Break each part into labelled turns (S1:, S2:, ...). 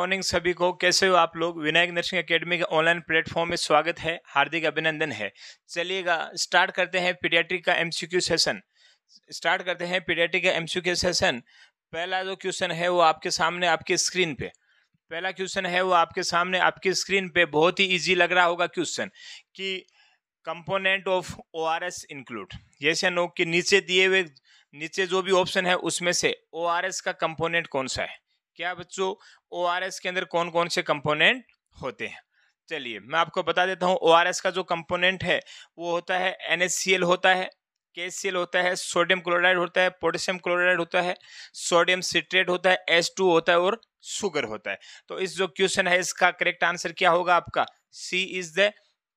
S1: Morning सभी को कैसे हो आप लोग विनायक नर्सिंग एकेडमी के ऑनलाइन प्लेटफॉर्म में स्वागत है हार्दिक अभिनंदन है चलिएगा स्टार्ट करते हैं पीडियाट्रिक का एमसीक्यू सेशन स्टार्ट करते हैं पीडियाट्रिक का एमसीक्यू सेशन पहला जो क्वेश्चन है वो आपके सामने आपके स्क्रीन पे पहला क्वेश्चन है वो आपके सामने आपकी स्क्रीन पे बहुत ही ईजी लग रहा होगा क्वेश्चन कि component of O R S include ये नो कि नीचे दिए हुए नीचे जो भी ऑप्शन है उसमें से ओ आर एस का कंपोनेंट कौन सा है क्या बच्चों ओ के अंदर कौन कौन से कंपोनेंट होते हैं चलिए मैं आपको बता देता हूँ ओ का जो कंपोनेंट है वो होता है एन होता है के होता है सोडियम क्लोराइड होता है पोटेशियम क्लोराइड होता है सोडियम सिट्रेट होता है एस टू होता है और शुगर होता है तो इस जो क्वेश्चन है इसका करेक्ट आंसर क्या होगा आपका C is the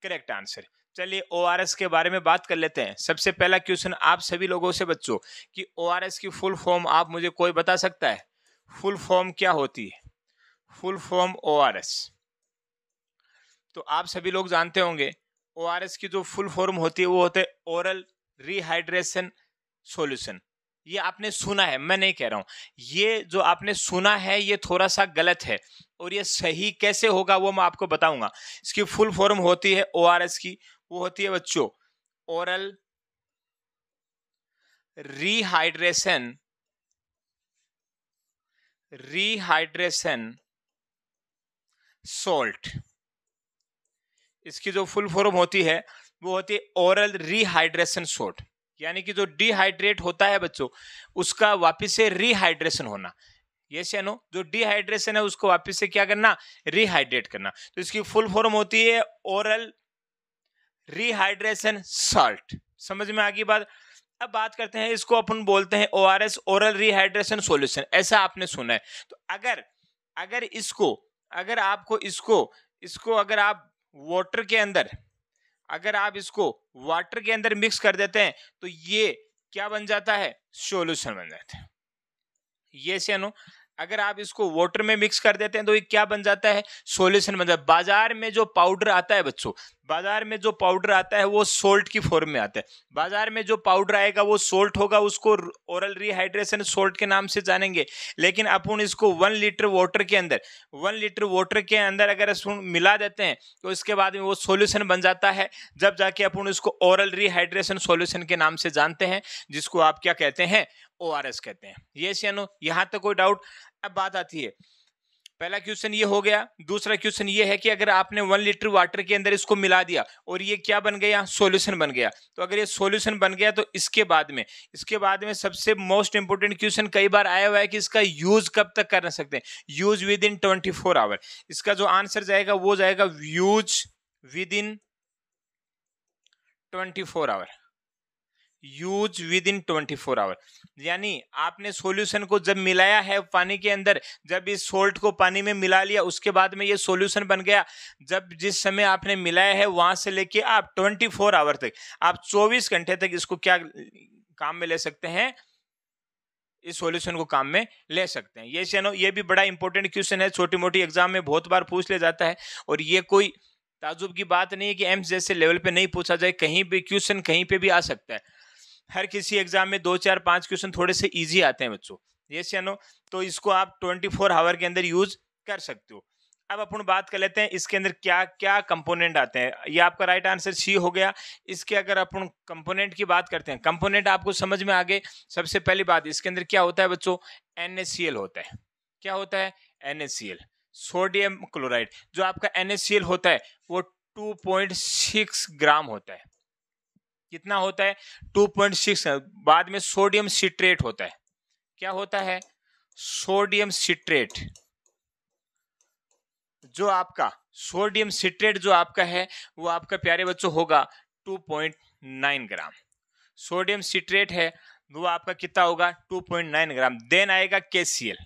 S1: correct answer चलिए ओ के बारे में बात कर लेते हैं सबसे पहला क्वेश्चन आप सभी लोगों से बच्चों कि ओ की फुल फॉर्म आप मुझे कोई बता सकता है फुल फॉर्म क्या होती है फुल फॉर्म ओ तो आप सभी लोग जानते होंगे ओ की जो फुल फॉर्म होती है वो होते हैं ओरल रिहाइड्रेशन सोल्यूशन ये आपने सुना है मैं नहीं कह रहा हूँ ये जो आपने सुना है ये थोड़ा सा गलत है और ये सही कैसे होगा वो मैं आपको बताऊंगा इसकी फुल फॉर्म होती है ओ की वो होती है बच्चों ओरल रिहाइड्रेशन रिहाइड्रेशन सोल्ट इसकी जो फुल फॉर्म होती है वो होती है ओरल रिहाइड्रेशन सोल्ट यानी कि जो डिहाइड्रेट होता है बच्चों उसका वापस से रिहाइड्रेशन होना ये नो जो डिहाइड्रेशन है उसको वापस से क्या करना रिहाइड्रेट करना तो इसकी फुल फॉर्म होती है ओरल रिहाइड्रेशन सॉल्ट समझ में आ गई बात अब बात करते हैं इसको अपन बोलते हैं O R S oral rehydration solution ऐसा आपने सुना है तो अगर अगर इसको अगर आपको इसको इसको अगर आप वाटर के अंदर अगर आप इसको वाटर के अंदर मिक्स कर देते हैं तो ये क्या बन जाता है सोल्यूशन बन जाता है ये से अगर आप इसको वाटर में मिक्स कर देते हैं तो ये क्या बन जाता है सोल्यूशन बन जाता है बाजार में जो पाउडर आता है बच्चों बाजार में जो पाउडर आता है वो सोल्ट की फॉर्म में आता है बाजार में जो पाउडर आएगा वो सोल्ट होगा उसको ओरल रिहाइड्रेशन सोल्ट के नाम से जानेंगे लेकिन अपन इसको वन लीटर वाटर के अंदर वन लीटर वाटर के अंदर अगर अपन मिला देते हैं तो इसके बाद में वो सोल्यूशन बन जाता है जब जाके अपन इसको ओरल रिहाइड्रेशन सोल्यूशन के नाम से जानते हैं जिसको आप क्या कहते हैं ओ आर एस कहते हैं ये सियानो यहां तक कोई डाउट अब बात आती है पहला क्वेश्चन ये हो गया दूसरा क्वेश्चन ये है कि अगर आपने वन लीटर वाटर के अंदर इसको मिला दिया और ये क्या बन गया सॉल्यूशन बन गया तो अगर ये सॉल्यूशन बन गया तो इसके बाद में इसके बाद में सबसे मोस्ट इंपोर्टेंट क्वेश्चन कई बार आया हुआ है कि इसका यूज कब तक कर सकते हैं use within twenty four hour इसका जो आंसर जाएगा वो जाएगा use within twenty four hour use within twenty four hour यानी आपने सोल्यूशन को जब मिलाया है पानी के अंदर जब इस सोल्ट को पानी में मिला लिया उसके बाद में ये सोल्यूशन बन गया जब जिस समय आपने मिलाया है वहां से लेके आप ट्वेंटी फोर आवर तक आप चौबीस घंटे तक इसको क्या काम में ले सकते हैं इस सॉल्यूशन को काम में ले सकते हैं ये चैनो ये भी बड़ा इंपॉर्टेंट क्वेश्चन है छोटी मोटी एग्जाम में बहुत बार पूछ लिया जाता है और ये कोई ताजुब की बात नहीं है कि एम्स जैसे लेवल पे नहीं पूछा जाए कहीं भी क्वेश्चन कहीं पे भी आ सकता है हर किसी एग्जाम में दो चार पांच क्वेश्चन थोड़े से इजी आते हैं बच्चों ये या नो तो इसको आप ट्वेंटी फोर आवर के अंदर यूज कर सकते हो अब अपन बात कर लेते हैं इसके अंदर क्या क्या कंपोनेंट आते हैं ये आपका राइट आंसर सी हो गया इसके अगर अपन कंपोनेंट की बात करते हैं कंपोनेंट आपको समझ में आ गए सबसे पहली बात इसके अंदर क्या होता है बच्चों एन होता है क्या होता है एन सोडियम क्लोराइड जो आपका एन होता है वो सिक्स ग्राम होता है कितना होता है 2.6 बाद में सोडियम सिट्रेट होता है क्या होता है सोडियम सिट्रेट जो आपका सोडियम सिट्रेट जो आपका है वो आपका प्यारे बच्चों होगा 2.9 ग्राम सोडियम सिट्रेट है वो आपका कितना होगा 2.9 ग्राम देन आएगा केसीएल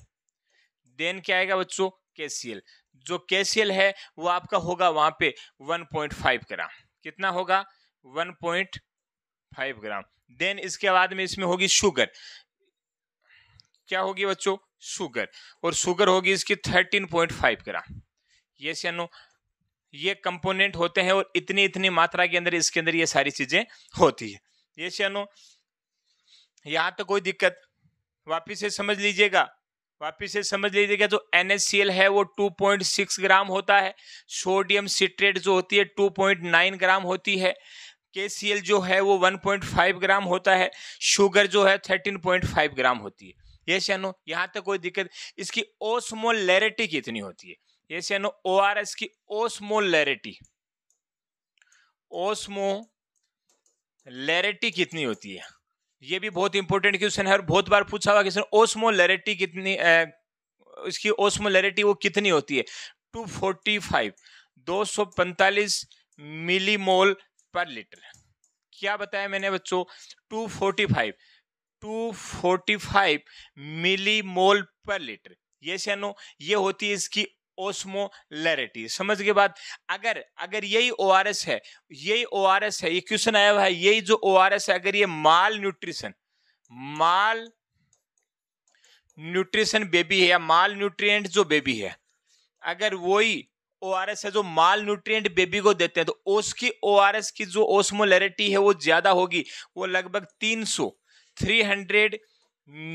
S1: देन क्या आएगा बच्चों केसीएल जो केसीएल है वो आपका होगा वहां पे 1.5 ग्राम कितना होगा 1.5 फाइव ग्राम देन इसके बाद में इसमें होगी शुगर क्या होगी बच्चों शुगर और शुगर होगी इसकी थर्टीन पॉइंट फाइव ग्राम ये या ये कंपोनेंट होते हैं और इतनी इतनी मात्रा के अंदर इसके अंदर ये सारी चीजें होती है ये या यहां तो कोई दिक्कत वापिस से समझ लीजिएगा वापिस से समझ लीजिएगा जो एन है वो 2.6 ग्राम होता है सोडियम सिट्रेट जो होती है 2.9 ग्राम होती है के जो है वो 1.5 ग्राम होता है शुगर जो है 13.5 ग्राम होती है ये या यहाँ तक कोई दिक्कत इसकी ओस्मोलैरिटी कितनी होती है ये या ओ आर एस की ओस्मोलैरिटी ओस्मोलैरिटी कितनी होती है ये भी बहुत इंपॉर्टेंट क्वेश्चन है और बहुत बार पूछा हुआ क्वेश्चन ओस्मोलैरिटी कितनी आ, इसकी ओस्मोलैरिटी वो कितनी होती है 245 245 मिलीमोल पर लीटर क्या बताया मैंने बच्चों 245 245 मोल पर लीटर ये सैनो ये होती है इसकी ओस्मोलैरिटी समझ के बाद अगर अगर यही ओ है यही ओ है ये क्वेश्चन आया हुआ है यही जो ओ है अगर ये malnutrition malnutrition baby है या माल न्यूट्रिएंट जो बेबी है अगर वही ओ आर एस है जो माल न्यूट्रिएंट बेबी को देते हैं तो उसकी ओ आर एस की जो ओस्मोलैरिटी है वो ज़्यादा होगी वो लगभग तीन सौ three hundred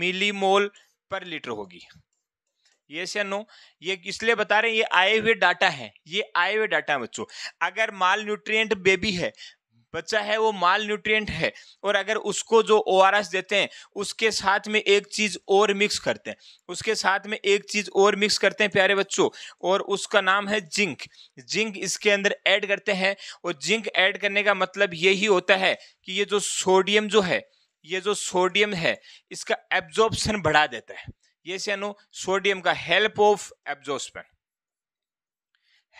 S1: millimole per litre होगी ये या नो ये इसलिए बता रहे हैं ये आए हुए डाटा है ये आए हुए डाटा है बच्चों अगर माल न्यूट्रिएंट बेबी है बच्चा है वो माल न्यूट्रिएंट है और अगर उसको जो ओ देते हैं उसके साथ में एक चीज़ और मिक्स करते हैं उसके साथ में एक चीज़ और मिक्स करते हैं प्यारे बच्चों और उसका नाम है जिंक जिंक इसके अंदर ऐड करते हैं और जिंक ऐड करने का मतलब यही होता है कि ये जो सोडियम जो है ये जो सोडियम है इसका एब्जॉर्प्शन बढ़ा देता है ये अनु सोडियम का help of absorption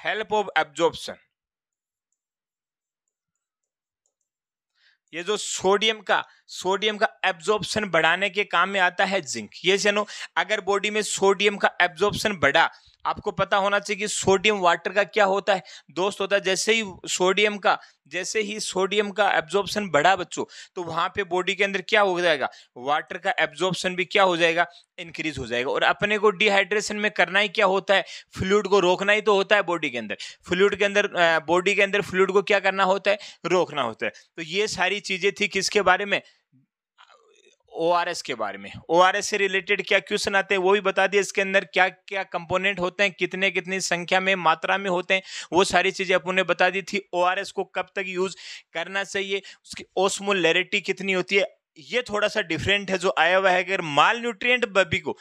S1: help of absorption ये जो सोडियम का सोडियम का एब्जॉर्प्शन बढ़ाने के काम में आता है जिंक ये जनो अगर बॉडी में सोडियम का एब्जॉर्प्शन बढ़ा आपको पता होना चाहिए कि सोडियम वाटर का क्या होता है दोस्त होता है जैसे ही सोडियम का जैसे ही सोडियम का एब्जॉर्प्शन बढ़ा बच्चों तो वहां पे बॉडी के अंदर क्या हो जाएगा वाटर का एब्जॉर्प्शन भी क्या हो जाएगा इंक्रीज हो जाएगा और अपने को डिहाइड्रेशन में करना ही क्या होता है फ्लूड को रोकना ही तो होता है बॉडी के अंदर फ्लूड के अंदर बॉडी के अंदर फ्लूड को क्या करना होता है रोकना होता है तो ये सारी चीजें थी किसके बारे में ओ के बारे में ओ से रिलेटेड क्या क्वेश्चन आते हैं वो भी बता दिए इसके अंदर क्या क्या कंपोनेंट होते हैं कितने कितनी संख्या में मात्रा में होते हैं वो सारी चीज़ें अपन ने बता दी थी ओ को कब तक यूज़ करना चाहिए उसकी ओस्मोलैरिटी कितनी होती है ये थोड़ा सा डिफरेंट है जो आया हुआ है अगर माल न्यूट्रियट बेबी को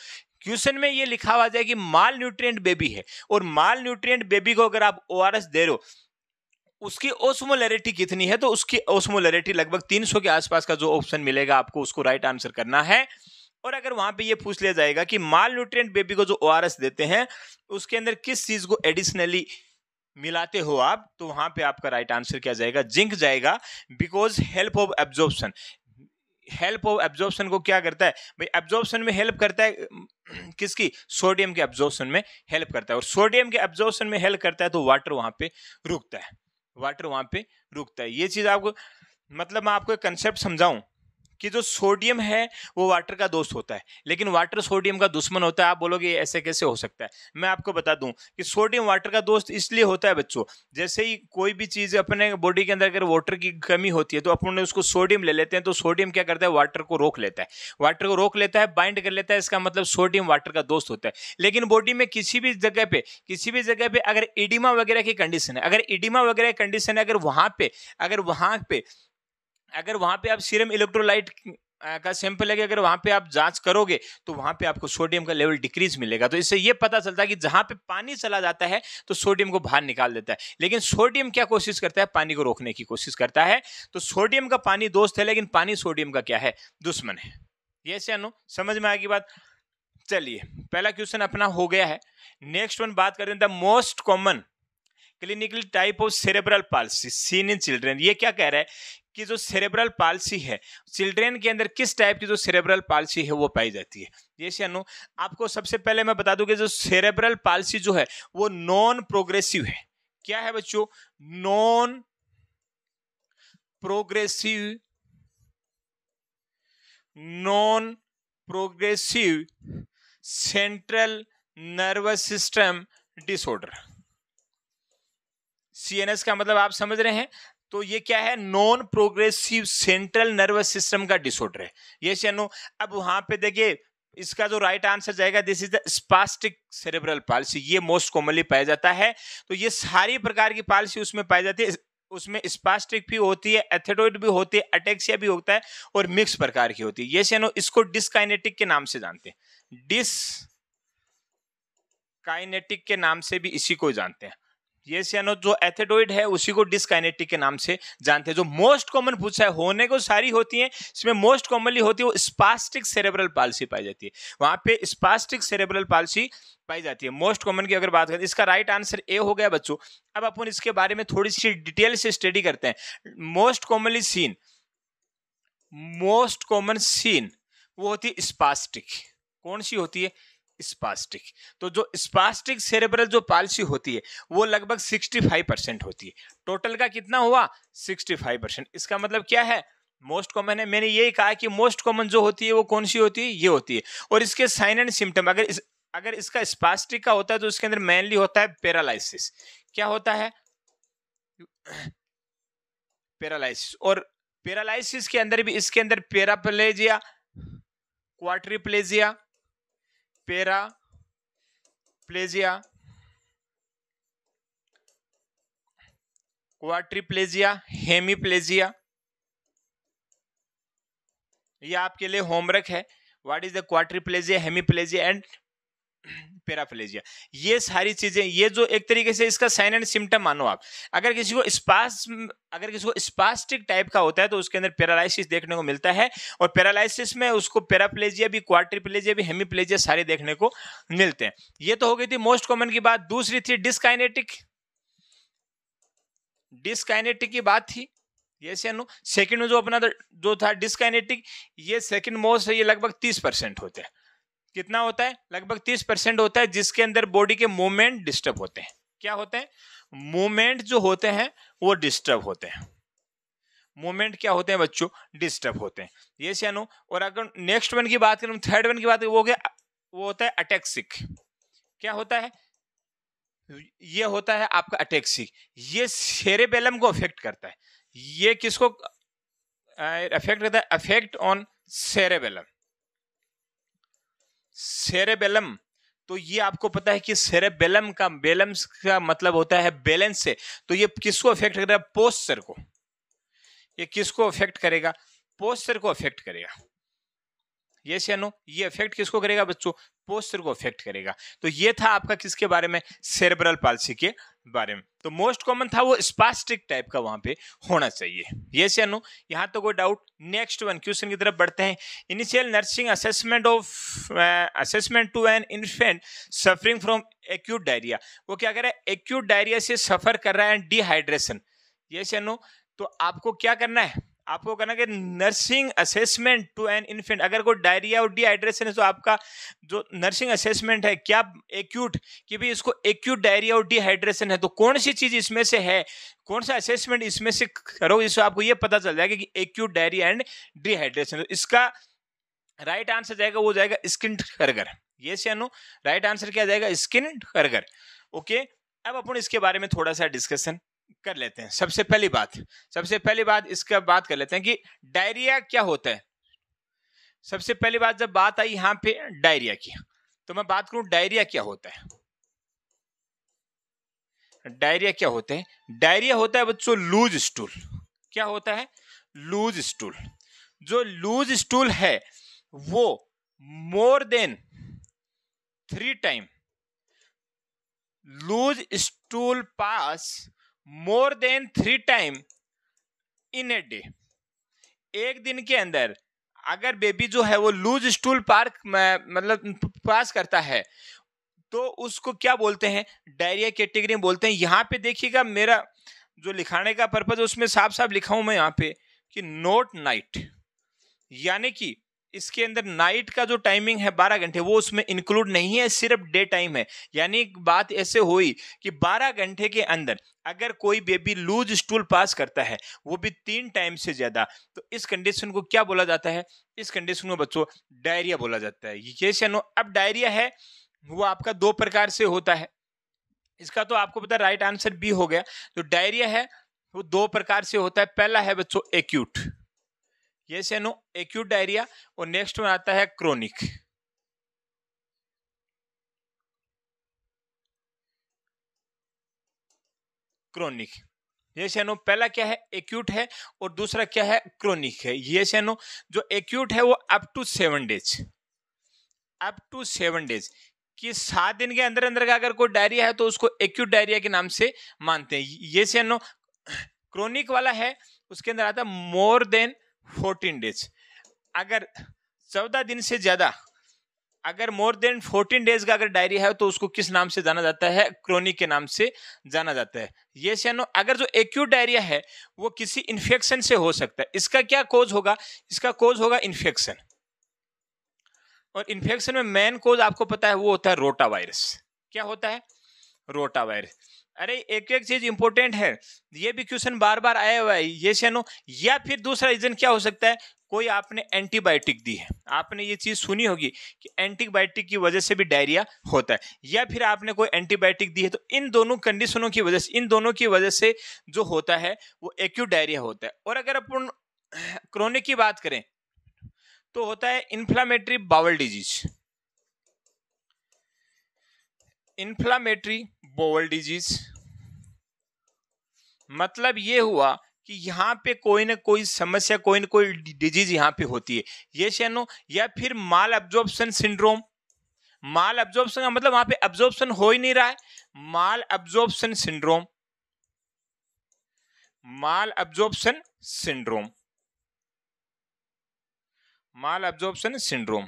S1: क्वेश्चन में ये लिखा हुआ जाए कि माल न्यूट्रियट बेबी है और माल न्यूट्रियट बेबी को अगर आप ओ दे रहे हो उसकी ओसमोलैरिटी कितनी है तो उसकी ओसमोलैरिटी लगभग 300 के आसपास का जो ऑप्शन मिलेगा आपको उसको राइट आंसर करना है और अगर वहां पे ये पूछ लिया जाएगा कि माल न्यूट्रिएंट बेबी को जो ओ देते हैं उसके अंदर किस चीज को एडिशनली मिलाते हो आप तो वहां पे आपका राइट आंसर क्या जाएगा जिंक जाएगा because help of absorption help of absorption को क्या करता है भाई एब्जॉर्प्शन में हेल्प करता है किसकी सोडियम के एब्जॉर्प्शन में हेल्प करता है और सोडियम के एब्जॉर्प्शन में हेल्प करता है तो वाटर वहां पे रुकता है वाटर वहां पे रुकता है ये चीज़ आपको मतलब मैं आपको एक कंसेप्ट समझाऊं कि जो सोडियम है वो वाटर का दोस्त होता है लेकिन वाटर सोडियम का दुश्मन होता है आप बोलोगे ऐसे कैसे हो सकता है मैं आपको बता दूं कि सोडियम वाटर का दोस्त इसलिए होता है बच्चों जैसे ही कोई भी चीज़ अपने बॉडी के अंदर अगर वाटर की कमी होती है तो अपन उसको सोडियम ले लेते हैं तो सोडियम क्या करता है वाटर को रोक लेता है वाटर को रोक लेता है बाइंड कर लेता है इसका मतलब सोडियम वाटर का दोस्त होता है लेकिन बॉडी में किसी भी जगह पे किसी भी जगह पे अगर इडिमा वगैरह की कंडीशन है अगर इडिमा वगैरह की कंडीशन है अगर वहां पर अगर वहां पर अगर वहां पे आप सीरम इलेक्ट्रोलाइट का सैंपल है अगर वहां पे आप जांच करोगे तो वहां पे आपको सोडियम का लेवल डिक्रीज मिलेगा तो इससे ये पता चलता है कि जहां पे पानी चला जाता है तो सोडियम को बाहर निकाल देता है लेकिन सोडियम क्या कोशिश करता है पानी को रोकने की कोशिश करता है तो सोडियम का पानी दोस्त है लेकिन पानी सोडियम का क्या है दुश्मन है ये से अनु समझ में आएगी बात चलिए पहला क्वेश्चन अपना हो गया है नेक्स्ट वन बात करते हैं the most common clinical type of cerebral palsy seen in children ये क्या कह रहा है की जो सेरेब्रल पालसी है चिल्ड्रेन के अंदर किस टाइप की जो सेरेब्रल पालसी है वो पाई जाती है जैसे अनु आपको सबसे पहले मैं बता दूं कि जो सेरेब्रल पालसी जो है वो नॉन प्रोग्रेसिव है क्या है बच्चों non progressive non progressive central nervous system disorder CNS का मतलब आप समझ रहे हैं तो ये क्या है non progressive central nervous system का डिसऑर्डर है ये नो अब वहां पे देखिए इसका जो राइट आंसर जाएगा this is the spastic cerebral palsy ये मोस्ट कॉमनली पाया जाता है तो ये सारी प्रकार की पालसी उसमें पाई जाती है उसमें स्पास्टिक भी होती है एथेडोइड भी होती है अटेक्सिया भी होता है और मिक्स प्रकार की होती है ये नो इसको डिसकाइनेटिक के नाम से जानते हैं डिस काइनेटिक के नाम से भी इसी को जानते हैं यस या नो जो एथेडोइड है उसी को डिसकाइनेटिक के नाम से जानते हैं जो मोस्ट कॉमन पूछा है होने को सारी होती हैं इसमें मोस्ट कॉमनली होती है वो स्पास्टिक सेरेब्रल पालसी पाई जाती है वहां पे स्पास्टिक सेरेब्रल पालसी पाई जाती है मोस्ट कॉमन की अगर बात करें इसका राइट आंसर ए हो गया बच्चों अब अपन इसके बारे में थोड़ी सी डिटेल से स्टडी करते हैं most commonly seen most common seen वो होती है स्पास्टिक कौन सी होती है स्पास्टिक तो जो स्पास्टिक सेरेब्रल जो पालसी होती है वो लगभग 65 परसेंट होती है टोटल का कितना हुआ 65 परसेंट इसका मतलब क्या है मोस्ट कॉमन है मैंने यही कहा कि मोस्ट कॉमन जो होती है वो कौन सी होती है ये होती है और इसके साइन एंड सिम्टम अगर इस अगर इसका स्पास्टिक का होता है तो इसके अंदर मेनली होता है पैरालिसिस क्या होता है पैरालिसिस और पैरालिसिस के अंदर भी इसके अंदर पेरापलेजिया क्वाट्रीप्लेजिया पेरा प्लेजिया क्वाट्रीप्लेजिया हेमीप्लेजिया ये आपके लिए होमवर्क है what is the quadriplegia hemiplegia and paraplegia ये सारी चीजें ये जो एक तरीके से इसका साइन एंड सिम्टम मानो आप अगर किसी को स्पास अगर किसी को स्पास्टिक टाइप का होता है तो उसके अंदर पैरालिसिस देखने को मिलता है और पैरालिसिस में उसको पेराप्लेजिया भी क्वार्टरप्लेजिया भी हेमीप्लेजिया सारे देखने को मिलते हैं ये तो हो गई थी मोस्ट कॉमन की बात दूसरी थी डिस्काइनेटिक डिस्काइनेटिक की बात थी यस या नो सेकंड में जो अपना जो था डिस्काइनेटिक ये सेकंड मोस्ट है ये लगभग तीस परसेंट होते हैं कितना होता है लगभग तीस परसेंट होता है जिसके अंदर बॉडी के मूवमेंट डिस्टर्ब होते हैं क्या होते हैं मूवमेंट जो होते हैं वो डिस्टर्ब होते हैं मूवमेंट क्या होते हैं बच्चों डिस्टर्ब होते हैं ये सियानो और अगर नेक्स्ट वन की बात करें थर्ड वन की बात करें वो क्या वो होता है अटैक्सिक क्या होता है ये होता है आपका अटैक्सिक ये सेरेबेलम को अफेक्ट करता है ये किसको अफेक्ट करता है अफेक्ट ऑन सेरेबेलम सेरेबेलम तो ये आपको पता है कि सेरेबेलम का बेलम्स का मतलब होता है बैलेंस से तो ये किसको अफेक्ट करेगा पोस्टर को ये किसको अफेक्ट करेगा पोस्टर को अफेक्ट करेगा यस या नो ये इफेक्ट किसको करेगा बच्चों पोस्टर को इफेक्ट करेगा तो ये था आपका किसके बारे में सेरेब्रल पालसी के बारे में तो मोस्ट कॉमन था वो स्पास्टिक टाइप का वहां पे होना चाहिए यस या नो यहाँ तो कोई डाउट नेक्स्ट वन क्वेश्चन की तरफ बढ़ते हैं initial nursing assessment of assessment to an infant suffering from acute diarrhoea वो क्या कह रहा है एक्यूट डायरिया से सफर कर रहा है डिहाइड्रेशन यस या नो तो आपको क्या करना है आपको करना कि nursing assessment to an infant अगर कोई डायरिया और डिहाइड्रेशन है तो आपका जो नर्सिंग असेसमेंट है क्या एक्यूट कि भाई इसको एक्यूट डायरिया और डिहाइड्रेशन है तो कौन सी चीज़ इसमें से है कौन सा असेसमेंट इसमें से करो इससे आपको ये पता चल जाएगा कि एक्यूट डायरिया एंड डिहाइड्रेशन तो इसका राइट आंसर जाएगा वो जाएगा स्किन करगर ये से अनु राइट आंसर क्या जाएगा स्किन करगर ओके अब अपन इसके बारे में थोड़ा सा डिस्कशन कर लेते हैं सबसे पहली बात सबसे पहली बात इसके बात कर लेते हैं कि डायरिया क्या होता है सबसे पहली बात जब बात आई यहां पे डायरिया की तो मैं बात करूं डायरिया क्या होता है डायरिया क्या होता है डायरिया होता है बच्चों लूज स्टूल क्या होता है लूज स्टूल जो लूज स्टूल है वो more than three time loose stool pass more than three time in a day एक दिन के अंदर अगर बेबी जो है वो लूज स्टूल पार्क मतलब पास करता है तो उसको क्या बोलते हैं डायरिया कैटेगरी बोलते हैं यहाँ पे देखिएगा मेरा जो लिखाने का पर्पज उसमें साफ साफ लिखा हूं मैं यहाँ पे कि नोट नाइट यानी कि इसके अंदर नाइट का जो टाइमिंग है बारह घंटे वो उसमें इंक्लूड नहीं है सिर्फ डे टाइम है यानी बात ऐसे हुई कि बारह घंटे के अंदर अगर कोई बेबी लूज स्टूल पास करता है वो भी तीन टाइम से ज़्यादा तो इस कंडीशन को क्या बोला जाता है इस कंडीशन में बच्चों डायरिया बोला जाता है ये नो अब डायरिया है वो आपका दो प्रकार से होता है इसका तो आपको पता राइट आंसर बी हो गया तो डायरिया है वो दो प्रकार से होता है पहला है बच्चों एक्यूट ये नो एक्यूट डायरिया और नेक्स्ट में आता है क्रोनिक क्रोनिक यस या पहला क्या है एक्यूट है और दूसरा क्या है क्रोनिक है यस या जो एक्यूट है वो up to seven days up to seven days कि सात दिन के अंदर अंदर का अगर कोई डायरिया है तो उसको एक्यूट डायरिया के नाम से मानते हैं यस या क्रोनिक वाला है उसके अंदर आता मोर देन फोर्टीन डेज अगर चौदह दिन से ज़्यादा अगर मोर देन फोर्टीन डेज का अगर डायरी है तो उसको किस नाम से जाना जाता है क्रोनिक के नाम से जाना जाता है ये yes नो अगर जो एक्यूट डायरिया है वो किसी इन्फेक्शन से हो सकता है इसका क्या कोज होगा इसका कोज होगा इन्फेक्शन और इन्फेक्शन में मेन कोज आपको पता है वो होता है रोटा वायरस क्या होता है रोटा वायरस अरे एक एक चीज इंपॉर्टेंट है ये भी क्वेश्चन बार बार आया हुआ है ये से या फिर दूसरा रीजन क्या हो सकता है कोई आपने एंटीबायोटिक दी है आपने ये चीज़ सुनी होगी कि एंटीबायोटिक की वजह से भी डायरिया होता है या फिर आपने कोई एंटीबायोटिक दी है तो इन दोनों कंडीशनों की वजह से इन दोनों की वजह से जो होता है वो एक्यूट डायरिया होता है और अगर अपन क्रोनिक की बात करें तो होता है inflammatory bowel disease inflammatory bowel disease मतलब ये हुआ कि यहाँ पे कोई ना कोई समस्या कोई ना कोई डिजीज यहाँ पे होती है ये शेनो या फिर malabsorption syndrome malabsorption का मतलब वहां पे एब्जॉर्प्शन हो ही नहीं रहा है malabsorption syndrome malabsorption syndrome malabsorption syndrome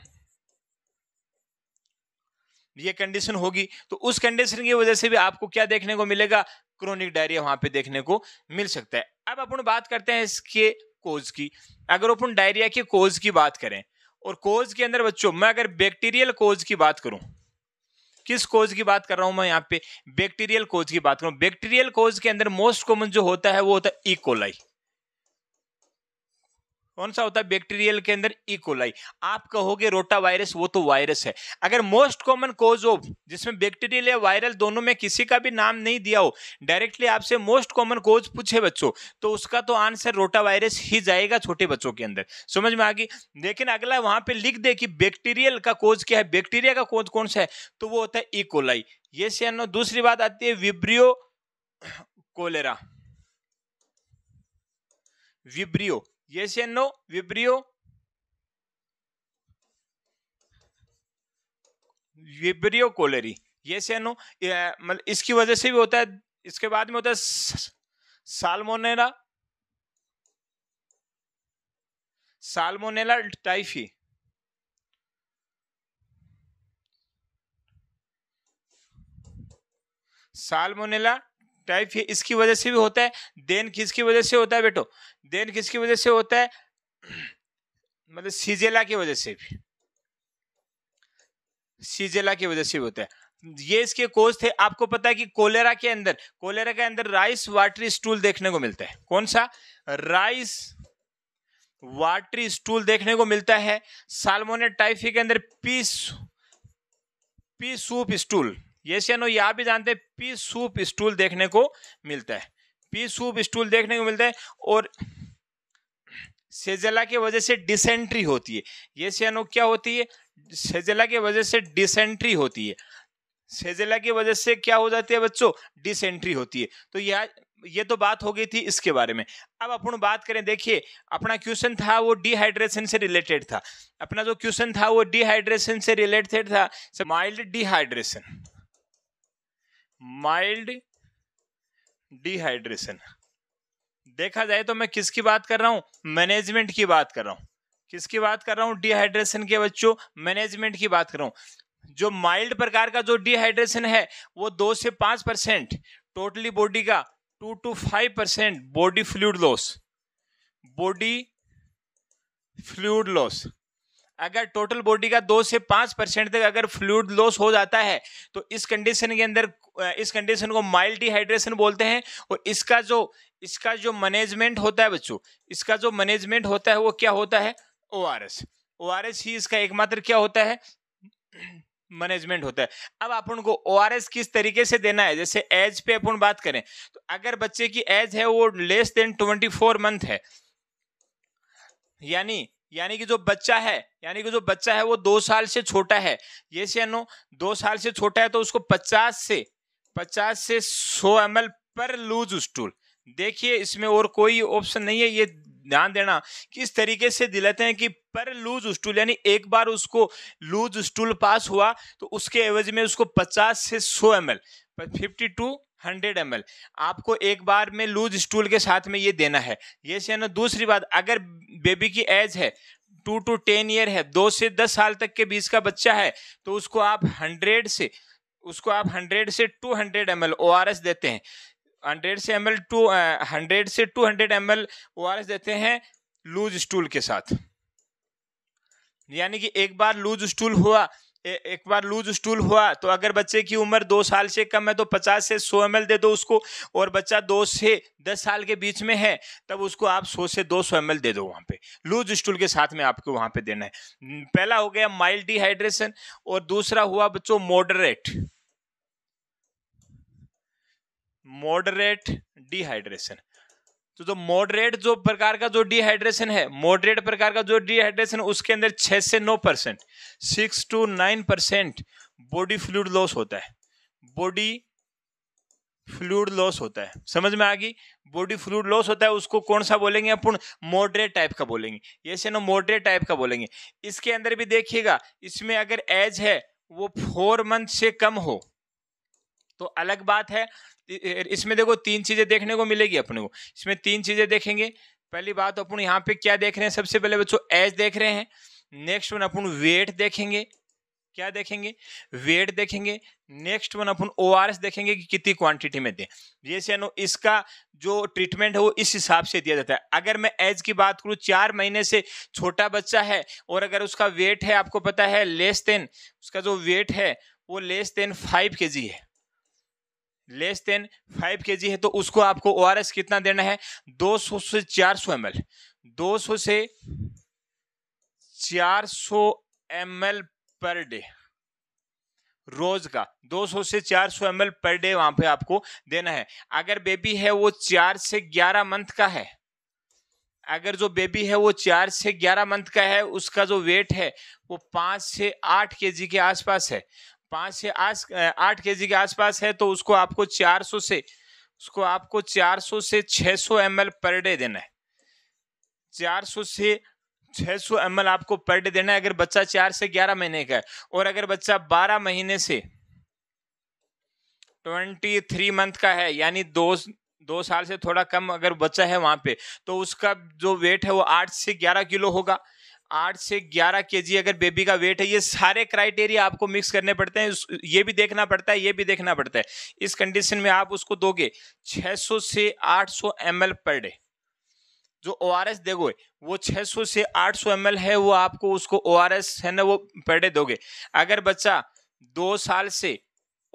S1: ये कंडीशन होगी तो उस कंडीशन की वजह से भी आपको क्या देखने को मिलेगा क्रोनिक डायरिया वहां पे देखने को मिल सकता है अब अपन बात करते हैं इसके कोज की अगर अपन डायरिया के कोज की बात करें और कोज के अंदर बच्चों मैं अगर बैक्टीरियल कोज की बात करूं किस कोज की बात कर रहा हूं मैं यहाँ पे बैक्टीरियल कोज की बात करूं बैक्टीरियल कोज के अंदर मोस्ट कॉमन जो होता है वो होता है इकोलाई e कौन सा होता है बैक्टीरियल के अंदर इकोलाई e. आप कहोगे रोटा वायरस वो तो वायरस है अगर मोस्ट कॉमन कोज ऑफ जिसमें बैक्टीरियल या वायरल दोनों में किसी का भी नाम नहीं दिया हो डायरेक्टली आपसे मोस्ट कॉमन कोज पूछे बच्चों तो उसका तो आंसर रोटा वायरस ही जाएगा छोटे बच्चों के अंदर समझ में आ गई लेकिन अगला वहां पर लिख दे कि बैक्टीरियल का कोज क्या है बैक्टीरिया का कोज कौन सा है तो वो होता है इकोलाई e. ये से दूसरी बात आती है Vibrio cholerae Vibrio Yes and no, Vibrio. Vibrio cholerae yes या नो मतलब इसकी वजह से भी होता है इसके बाद में होता है Salmonella Salmonella typhi Salmonella type ये इसकी वजह से भी होता है देन किसकी वजह से होता है बेटो देन किसकी वजह से होता है मतलब सीजेला की वजह से भी सीजेला की वजह से भी होता है ये इसके कोज थे आपको पता है कि कोलेरा के अंदर कोलेरा के अंदर राइस वाटरी स्टूल देखने को मिलता है कौन सा राइस वाटरी स्टूल देखने को मिलता है सालमोने टाइफी के अंदर pea pea soup stool yes या नो ये आप भी जानते हैं पी सूप स्टूल देखने को मिलता है पी सूप स्टूल देखने को मिलता है और सेजला की वजह से डिसेंट्री होती है ये सियानो क्या होती है सेजला की वजह से डिसेंट्री होती है सेजला की वजह से क्या हो जाती है बच्चों डिसेंट्री होती है तो यह ये तो बात हो गई थी इसके बारे में अब अपन बात करें देखिए अपना क्वेश्चन था वो डिहाइड्रेशन से रिलेटेड था अपना जो क्वेश्चन था वो डिहाइड्रेशन से रिलेटेड था माइल्ड डिहाइड्रेशन माइल्ड डिहाइड्रेशन देखा जाए तो मैं किसकी बात कर रहा हूं मैनेजमेंट की बात कर रहा हूं किसकी बात कर रहा हूं डिहाइड्रेशन के बच्चों मैनेजमेंट की बात कर रहा हूं जो माइल्ड प्रकार का जो डिहाइड्रेशन है वो दो से पांच परसेंट टोटली बॉडी का two to five percent body fluid loss body fluid loss अगर टोटल बॉडी का दो से पाँच परसेंट तक अगर फ्लूड लॉस हो जाता है तो इस कंडीशन के अंदर इस कंडीशन को माइल्ड डिहाइड्रेशन बोलते हैं और इसका जो इसका जो मैनेजमेंट होता है बच्चों इसका जो मैनेजमेंट होता है वो क्या होता है O R S O R S ही इसका एकमात्र क्या होता है मैनेजमेंट होता है अब अपन को ओ आर एस किस तरीके से देना है जैसे एज पे अपन बात करें तो अगर बच्चे की एज है वो less than twenty four month है यानी यानी कि जो बच्चा है यानी कि जो बच्चा है वो दो साल से छोटा है ये से दो साल से छोटा है तो उसको पचास से पचास से सौ एम पर लूज स्टूल देखिए इसमें और कोई ऑप्शन नहीं है ये ध्यान देना किस तरीके से दिलाते हैं कि पर लूज स्टूल यानी एक बार उसको लूज स्टूल पास हुआ तो उसके एवज में उसको 50 से 100 M L fifty to hundred M आपको एक बार में लूज स्टूल के साथ में ये देना है ये से ना दूसरी बात अगर बेबी की एज है टू टू टेन ईयर है दो से दस साल तक के बीच का बच्चा है तो उसको आप हंड्रेड से उसको आप हंड्रेड से two hundred M L O R S देते हैं हंड्रेड से एम एल टू हंड्रेड से two hundred M L O R S देते हैं लूज स्टूल के साथ यानी कि एक बार लूज स्टूल हुआ ए, एक बार लूज स्टूल हुआ तो अगर बच्चे की उम्र दो साल से कम है तो पचास से सौ एम दे दो उसको और बच्चा दो से दस साल के बीच में है तब उसको आप सौ से दो सौ एम दे दो वहाँ पे लूज स्टूल के साथ में आपको वहाँ पे देना है पहला हो गया माइल्ड डिहाइड्रेशन और दूसरा हुआ बच्चों मॉडरेट मॉडरेट डिहाइड्रेशन तो जो मॉडरेट जो प्रकार का जो डिहाइड्रेशन है मॉडरेट प्रकार का जो डिहाइड्रेशन उसके अंदर छह से नौ percent six to nine percent body fluid loss होता है बॉडी फ्लूड लॉस होता है समझ में आ गई बॉडी फ्लूड लॉस होता है उसको कौन सा बोलेंगे अपन मॉडरेट टाइप का बोलेंगे ये से नो मॉडरेट टाइप का बोलेंगे इसके अंदर भी देखिएगा इसमें अगर एज है वो फोर मंथ से कम हो तो अलग बात है इसमें देखो तीन चीज़ें देखने को मिलेगी अपने को इसमें तीन चीज़ें देखेंगे पहली बात अपन यहाँ पे क्या देख रहे हैं सबसे पहले बच्चों एज देख रहे हैं नेक्स्ट वन अपन वेट देखेंगे क्या देखेंगे वेट देखेंगे नेक्स्ट वन अपन ओ देखेंगे कि कितनी क्वांटिटी में दें जैसे नो इसका जो ट्रीटमेंट है वो इस हिसाब से दिया जाता है अगर मैं एज की बात करूँ चार महीने से छोटा बच्चा है और अगर उसका वेट है आपको पता है लेस देन उसका जो वेट है वो लेस देन फाइव के जी है लेस देन फाइव के है तो उसको आपको ओ कितना देना है 200 से 400 सौ एम 200 से 400 सौ पर डे रोज का 200 से 400 सौ एम पर डे वहां पे आपको देना है अगर बेबी है वो चार से ग्यारह मंथ का है अगर जो बेबी है वो चार से ग्यारह मंथ का है उसका जो वेट है वो 5 से आठ के के आसपास है पाँच से आठ आठ के के आसपास है तो उसको आपको 400 से उसको आपको 400 से 600 सौ पर डे देना है 400 से 600 सौ आपको पर डे देना है अगर बच्चा चार से ग्यारह महीने का है और अगर बच्चा बारह महीने से ट्वेंटी थ्री मंथ का है यानी दो दो साल से थोड़ा कम अगर बच्चा है वहां पे तो उसका जो वेट है वो आठ से ग्यारह किलो होगा आठ से ग्यारह के जी अगर बेबी का वेट है ये सारे क्राइटेरिया आपको मिक्स करने पड़ते हैं ये भी देखना पड़ता है ये भी देखना पड़ता है इस कंडीशन में आप उसको दोगे 600 से 800 सौ पर डे जो ओ आर एस देगो वो 600 से 800 सौ है वो आपको उसको ओ आर एस है ना वो पर डे दोगे अगर बच्चा दो साल से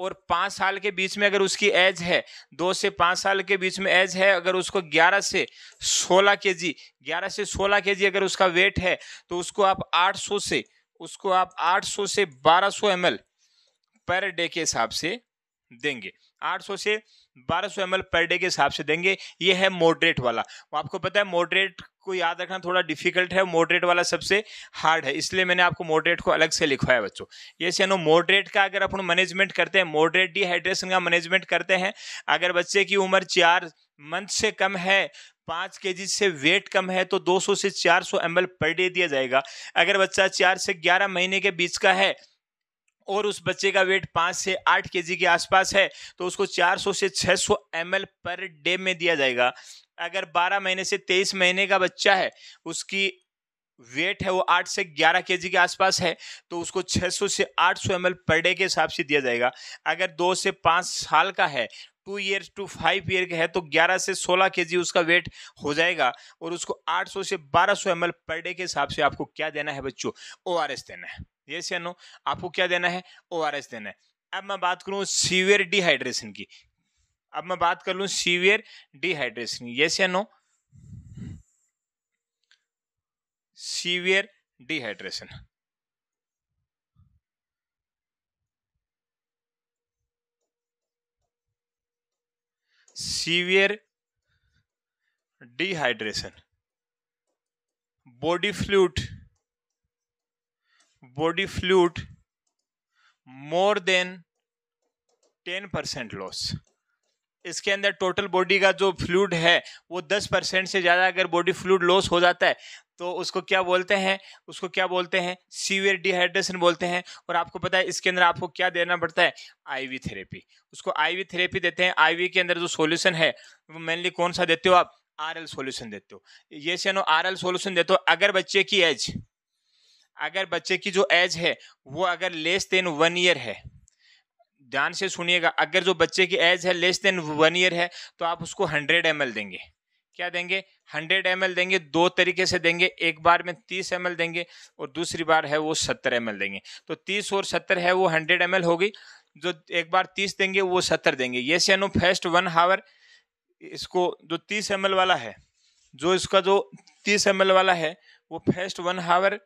S1: और पाँच साल के बीच में अगर उसकी एज है दो से पाँच साल के बीच में एज है अगर उसको ग्यारह से सोलह के जी ग्यारह से सोलह के जी अगर उसका वेट है तो उसको आप आठ सौ से उसको आप आठ सौ से बारह सौ एम एल पर डे के हिसाब से देंगे 800 से 1200 सौ पर डे के हिसाब से देंगे ये है मॉडरेट वाला आपको पता है मॉडरेट को याद रखना थोड़ा डिफिकल्ट है मोडरेट वाला सबसे हार्ड है इसलिए मैंने आपको मोडरेट को अलग से लिखवाया बच्चों ये नो मोडरेट का अगर अपन मैनेजमेंट करते हैं मोडरेट डिहाइड्रेशन का मैनेजमेंट करते हैं अगर बच्चे की उम्र चार मंथ से कम है पाँच के से वेट कम है तो 200 से 400 सौ पर डे दिया जाएगा अगर बच्चा चार से ग्यारह महीने के बीच का है और उस बच्चे का वेट पाँच से आठ के के आसपास है तो उसको 400 से 600 सौ पर डे में दिया जाएगा अगर 12 महीने से 23 महीने का बच्चा है उसकी वेट है वो 8 से 11 के के आसपास है तो उसको 600 से 800 सौ पर डे के हिसाब से दिया जाएगा अगर दो से पाँच साल का है two year to five year का है तो 11 से 16 के उसका वेट हो जाएगा और उसको 800 से 1200 सौ पर डे के हिसाब से आपको क्या देना है बच्चों ओ देना है ये से आपको क्या देना है ओ देना है अब मैं बात करूँ सीवियर डिहाइड्रेशन की अब मैं बात कर लूं सीवियर डिहाइड्रेशन यस या no severe dehydration severe dehydration body fluid body fluid more than ten percent loss इसके अंदर टोटल बॉडी का जो फ्लूड है वो दस परसेंट से ज़्यादा अगर बॉडी फ्लूड लॉस हो जाता है तो उसको क्या बोलते हैं उसको क्या बोलते हैं सीवियर डिहाइड्रेशन बोलते हैं और आपको पता है इसके अंदर आपको क्या देना पड़ता है आईवी थेरेपी उसको आईवी थेरेपी देते हैं आईवी के अंदर जो सॉल्यूशन है वो मेनली कौन सा देते हो आप आर एल सोल्यूशन देते हो ये से नो आर एल सोल्यूशन देते हो अगर बच्चे की एज अगर बच्चे की जो एज है वो अगर लेस देन वन ईयर है ध्यान से सुनिएगा अगर जो बच्चे की एज है लेस देन वन ईयर है तो आप उसको हंड्रेड एम देंगे क्या देंगे हंड्रेड एम देंगे दो तरीके से देंगे एक बार में तीस एम देंगे और दूसरी बार है वो सत्तर एम देंगे तो तीस और सत्तर है वो हंड्रेड एम होगी जो एक बार तीस देंगे वो सत्तर देंगे ये से फर्स्ट वन हावर इसको जो तीस एम वाला है जो इसका जो तीस एम वाला है वो first one hour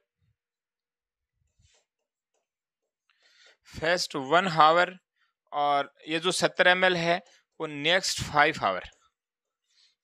S1: first one hour और ये जो सत्तर एम है वो नेक्स्ट फाइव आवर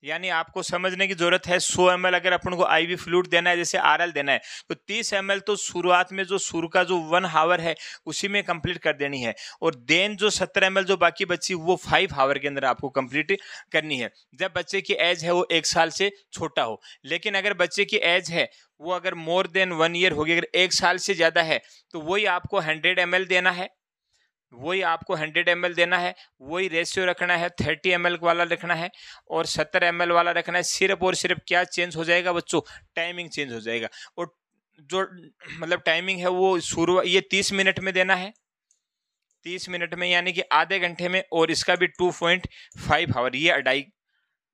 S1: यानी आपको समझने की जरूरत है 100 एम अगर अपन को आई वी फ्लूट देना है जैसे आर देना है तो 30 एम तो शुरुआत में जो सुर का जो वन हावर है उसी में कंप्लीट कर देनी है और देन जो सत्तर एम जो बाकी बची वो फाइव हावर के अंदर आपको कंप्लीट करनी है जब बच्चे की एज है वो एक साल से छोटा हो लेकिन अगर बच्चे की एज है वो अगर मोर देन वन ईयर होगी अगर एक साल से ज़्यादा है तो वही आपको हंड्रेड एम देना है वही आपको 100 एम देना है वही रेशियो रखना है 30 एम वाला रखना है और 70 एम वाला रखना है सिर्फ और सिर्फ क्या चेंज हो जाएगा बच्चों टाइमिंग चेंज हो जाएगा और जो मतलब टाइमिंग है वो शुरू ये तीस मिनट में देना है तीस मिनट में यानी कि आधे घंटे में और इसका भी टू पॉइंट फाइव आवर ये अढ़ाई